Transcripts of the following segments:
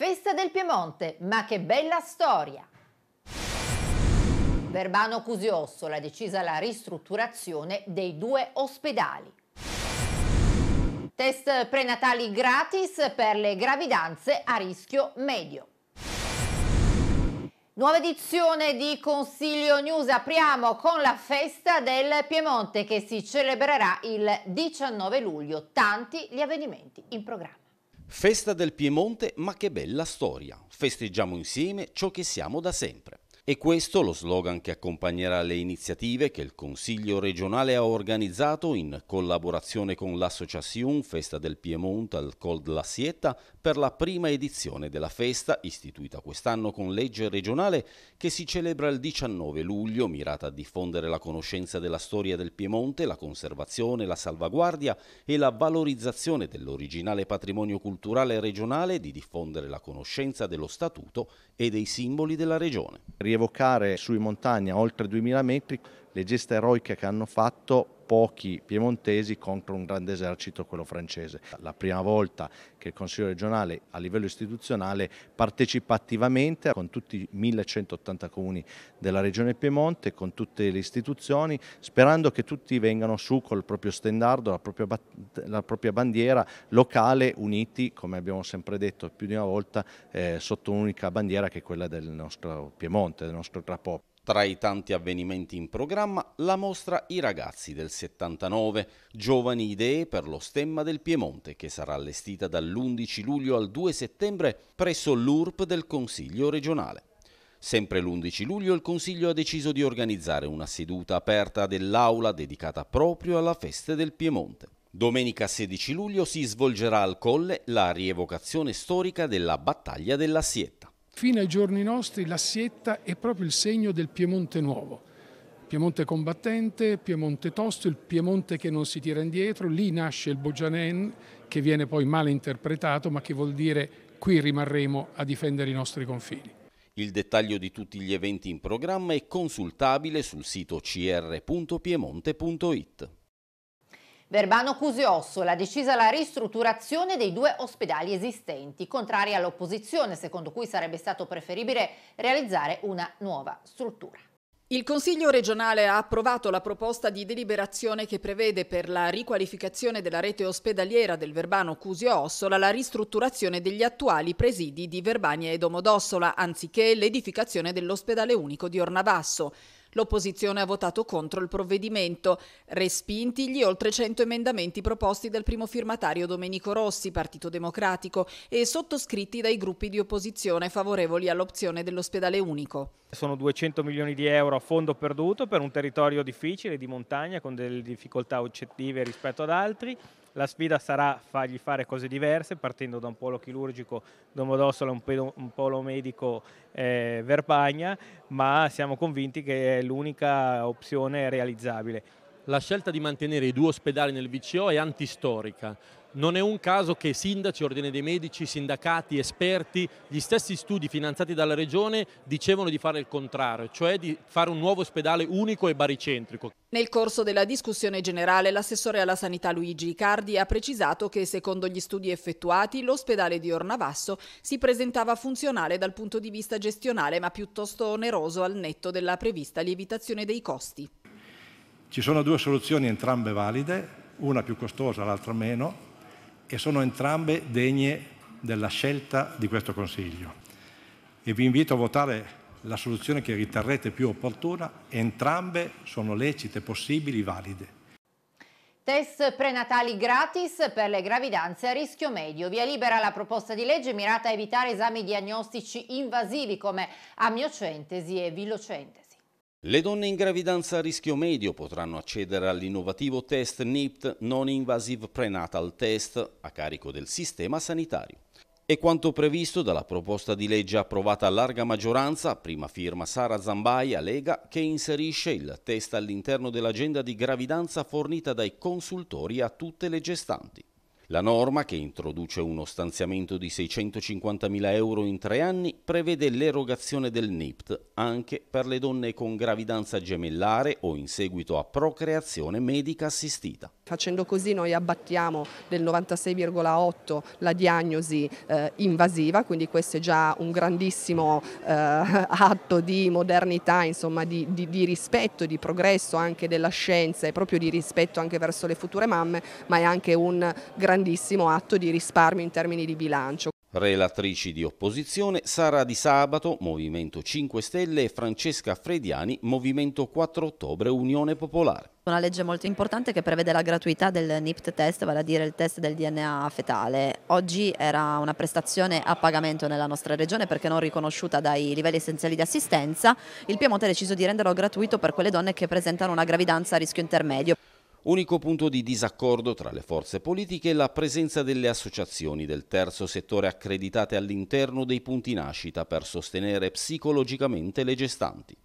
Festa del Piemonte, ma che bella storia! Verbano Cusiossola ha decisa la ristrutturazione dei due ospedali. Test prenatali gratis per le gravidanze a rischio medio. Nuova edizione di Consiglio News. Apriamo con la festa del Piemonte che si celebrerà il 19 luglio. Tanti gli avvenimenti in programma. Festa del Piemonte, ma che bella storia! Festeggiamo insieme ciò che siamo da sempre. E questo lo slogan che accompagnerà le iniziative che il Consiglio regionale ha organizzato in collaborazione con l'Associazione Festa del Piemonte al Col la Sietta per la prima edizione della festa, istituita quest'anno con legge regionale, che si celebra il 19 luglio, mirata a diffondere la conoscenza della storia del Piemonte, la conservazione, la salvaguardia e la valorizzazione dell'originale patrimonio culturale regionale, di diffondere la conoscenza dello statuto e dei simboli della regione evocare sui montagna oltre 2000 metri le gesta eroiche che hanno fatto pochi piemontesi contro un grande esercito, quello francese. La prima volta che il Consiglio regionale a livello istituzionale partecipa attivamente con tutti i 1180 comuni della regione Piemonte, con tutte le istituzioni, sperando che tutti vengano su col proprio standard, la propria, la propria bandiera locale, uniti, come abbiamo sempre detto più di una volta, eh, sotto un'unica bandiera che è quella del nostro Piemonte, del nostro Trapop. Tra i tanti avvenimenti in programma, la mostra I ragazzi del 79, giovani idee per lo stemma del Piemonte, che sarà allestita dall'11 luglio al 2 settembre presso l'URP del Consiglio regionale. Sempre l'11 luglio il Consiglio ha deciso di organizzare una seduta aperta dell'aula dedicata proprio alla festa del Piemonte. Domenica 16 luglio si svolgerà al Colle la rievocazione storica della battaglia della Sietta. Fino ai giorni nostri l'assietta è proprio il segno del Piemonte nuovo. Piemonte combattente, Piemonte tosto, il Piemonte che non si tira indietro, lì nasce il Bojanen che viene poi male interpretato ma che vuol dire qui rimarremo a difendere i nostri confini. Il dettaglio di tutti gli eventi in programma è consultabile sul sito cr.piemonte.it. Verbano Cusiossola ha deciso la ristrutturazione dei due ospedali esistenti, contraria all'opposizione, secondo cui sarebbe stato preferibile realizzare una nuova struttura. Il Consiglio regionale ha approvato la proposta di deliberazione che prevede per la riqualificazione della rete ospedaliera del Verbano Cusio Ossola la ristrutturazione degli attuali presidi di Verbania e Domodossola, anziché l'edificazione dell'ospedale unico di Ornavasso. L'opposizione ha votato contro il provvedimento, respinti gli oltre 100 emendamenti proposti dal primo firmatario Domenico Rossi, Partito Democratico, e sottoscritti dai gruppi di opposizione favorevoli all'opzione dell'ospedale unico. Sono 200 milioni di euro a fondo perduto per un territorio difficile, di montagna, con delle difficoltà oggettive rispetto ad altri. La sfida sarà fargli fare cose diverse, partendo da un polo chirurgico Domodossola, un, un polo medico eh, Verbagna, ma siamo convinti che è l'unica opzione realizzabile. La scelta di mantenere i due ospedali nel VCO è antistorica. Non è un caso che sindaci, ordine dei medici, sindacati, esperti, gli stessi studi finanziati dalla Regione dicevano di fare il contrario, cioè di fare un nuovo ospedale unico e baricentrico. Nel corso della discussione generale l'assessore alla sanità Luigi Icardi ha precisato che secondo gli studi effettuati l'ospedale di Ornavasso si presentava funzionale dal punto di vista gestionale ma piuttosto oneroso al netto della prevista lievitazione dei costi. Ci sono due soluzioni entrambe valide, una più costosa, l'altra meno, e sono entrambe degne della scelta di questo Consiglio. E vi invito a votare la soluzione che riterrete più opportuna, entrambe sono lecite, possibili, valide. Test prenatali gratis per le gravidanze a rischio medio. Via libera la proposta di legge mirata a evitare esami diagnostici invasivi come amiocentesi e vilocentesi. Le donne in gravidanza a rischio medio potranno accedere all'innovativo test NIPT Non Invasive Prenatal Test a carico del sistema sanitario. È quanto previsto dalla proposta di legge approvata a larga maggioranza, prima firma Sara Zambaia, Lega, che inserisce il test all'interno dell'agenda di gravidanza fornita dai consultori a tutte le gestanti. La norma, che introduce uno stanziamento di 650.000 euro in tre anni, prevede l'erogazione del NIPT anche per le donne con gravidanza gemellare o in seguito a procreazione medica assistita. Facendo così noi abbattiamo del 96,8 la diagnosi eh, invasiva, quindi questo è già un grandissimo eh, atto di modernità, insomma, di, di, di, rispetto, di progresso anche della scienza e proprio di rispetto anche verso le future mamme, ma è anche un grandissimo grandissimo atto di risparmio in termini di bilancio. Relatrici di opposizione Sara Di Sabato, Movimento 5 Stelle e Francesca Frediani, Movimento 4 Ottobre Unione Popolare. Una legge molto importante che prevede la gratuità del NIPT test, vale a dire il test del DNA fetale. Oggi era una prestazione a pagamento nella nostra regione perché non riconosciuta dai livelli essenziali di assistenza. Il Piemonte ha deciso di renderlo gratuito per quelle donne che presentano una gravidanza a rischio intermedio. Unico punto di disaccordo tra le forze politiche è la presenza delle associazioni del terzo settore accreditate all'interno dei punti nascita per sostenere psicologicamente le gestanti.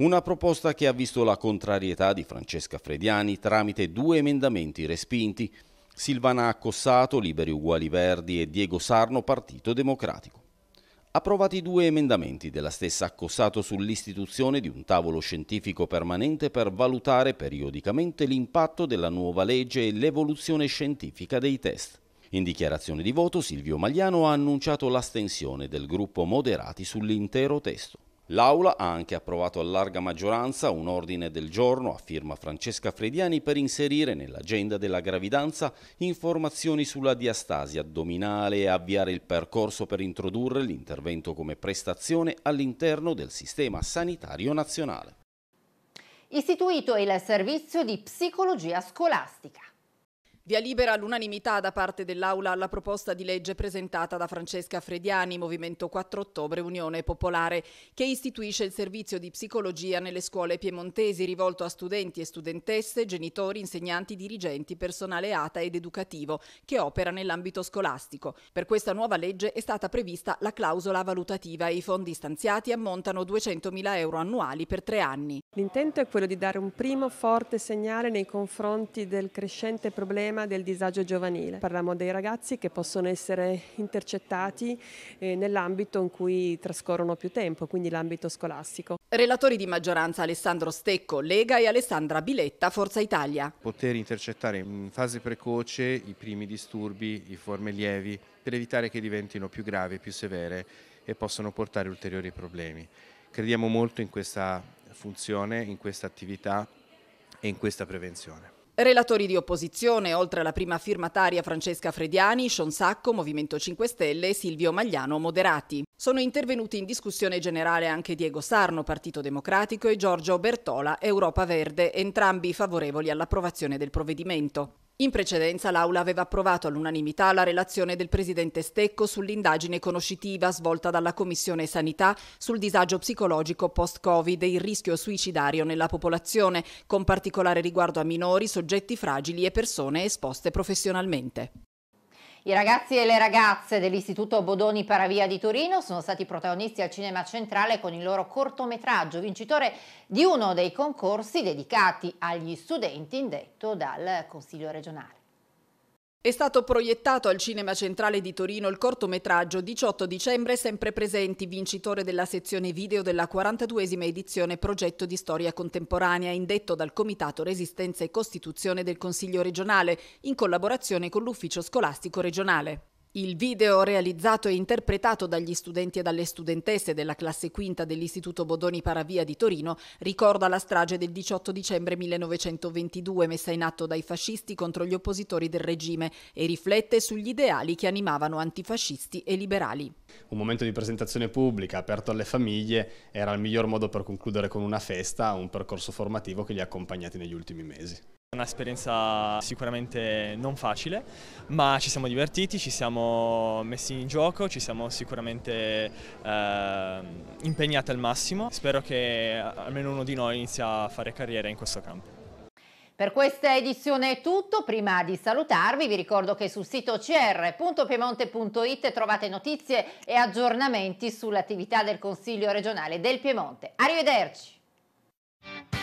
Una proposta che ha visto la contrarietà di Francesca Frediani tramite due emendamenti respinti, Silvana Accossato, Liberi Uguali Verdi e Diego Sarno, Partito Democratico approvati due emendamenti della stessa accossato sull'istituzione di un tavolo scientifico permanente per valutare periodicamente l'impatto della nuova legge e l'evoluzione scientifica dei test. In dichiarazione di voto Silvio Magliano ha annunciato l'astensione del gruppo Moderati sull'intero testo. L'Aula ha anche approvato a larga maggioranza un ordine del giorno a firma Francesca Frediani per inserire nell'agenda della gravidanza informazioni sulla diastasi addominale e avviare il percorso per introdurre l'intervento come prestazione all'interno del sistema sanitario nazionale. Istituito il servizio di psicologia scolastica. Via libera all'unanimità da parte dell'Aula alla proposta di legge presentata da Francesca Frediani, Movimento 4 Ottobre Unione Popolare, che istituisce il servizio di psicologia nelle scuole piemontesi rivolto a studenti e studentesse, genitori, insegnanti, dirigenti, personale ATA ed educativo che opera nell'ambito scolastico. Per questa nuova legge è stata prevista la clausola valutativa e i fondi stanziati ammontano 200.000 euro annuali per tre anni. L'intento è quello di dare un primo forte segnale nei confronti del crescente problema tema del disagio giovanile. Parliamo dei ragazzi che possono essere intercettati eh, nell'ambito in cui trascorrono più tempo, quindi l'ambito scolastico. Relatori di maggioranza Alessandro Stecco, Lega e Alessandra Biletta, Forza Italia. Poter intercettare in fase precoce i primi disturbi, i forme lievi, per evitare che diventino più gravi, più severe e possano portare ulteriori problemi. Crediamo molto in questa funzione, in questa attività e in questa prevenzione. Relatori di opposizione, oltre alla prima firmataria Francesca Frediani, Sean Sacco, Movimento 5 Stelle e Silvio Magliano Moderati. Sono intervenuti in discussione generale anche Diego Sarno, Partito Democratico, e Giorgio Bertola, Europa Verde, entrambi favorevoli all'approvazione del provvedimento. In precedenza l'Aula aveva approvato all'unanimità la relazione del Presidente Stecco sull'indagine conoscitiva svolta dalla Commissione Sanità sul disagio psicologico post-Covid e il rischio suicidario nella popolazione, con particolare riguardo a minori, soggetti fragili e persone esposte professionalmente. I ragazzi e le ragazze dell'Istituto Bodoni Paravia di Torino sono stati protagonisti al Cinema Centrale con il loro cortometraggio, vincitore di uno dei concorsi dedicati agli studenti indetto dal Consiglio regionale. È stato proiettato al Cinema Centrale di Torino il cortometraggio 18 dicembre sempre presenti, vincitore della sezione video della 42esima edizione Progetto di Storia Contemporanea, indetto dal Comitato Resistenza e Costituzione del Consiglio regionale, in collaborazione con l'Ufficio Scolastico regionale. Il video realizzato e interpretato dagli studenti e dalle studentesse della classe quinta dell'Istituto Bodoni Paravia di Torino ricorda la strage del 18 dicembre 1922 messa in atto dai fascisti contro gli oppositori del regime e riflette sugli ideali che animavano antifascisti e liberali. Un momento di presentazione pubblica aperto alle famiglie era il miglior modo per concludere con una festa un percorso formativo che li ha accompagnati negli ultimi mesi un'esperienza sicuramente non facile, ma ci siamo divertiti, ci siamo messi in gioco, ci siamo sicuramente eh, impegnati al massimo. Spero che almeno uno di noi inizia a fare carriera in questo campo. Per questa edizione è tutto, prima di salutarvi vi ricordo che sul sito cr.piemonte.it trovate notizie e aggiornamenti sull'attività del Consiglio regionale del Piemonte. Arrivederci!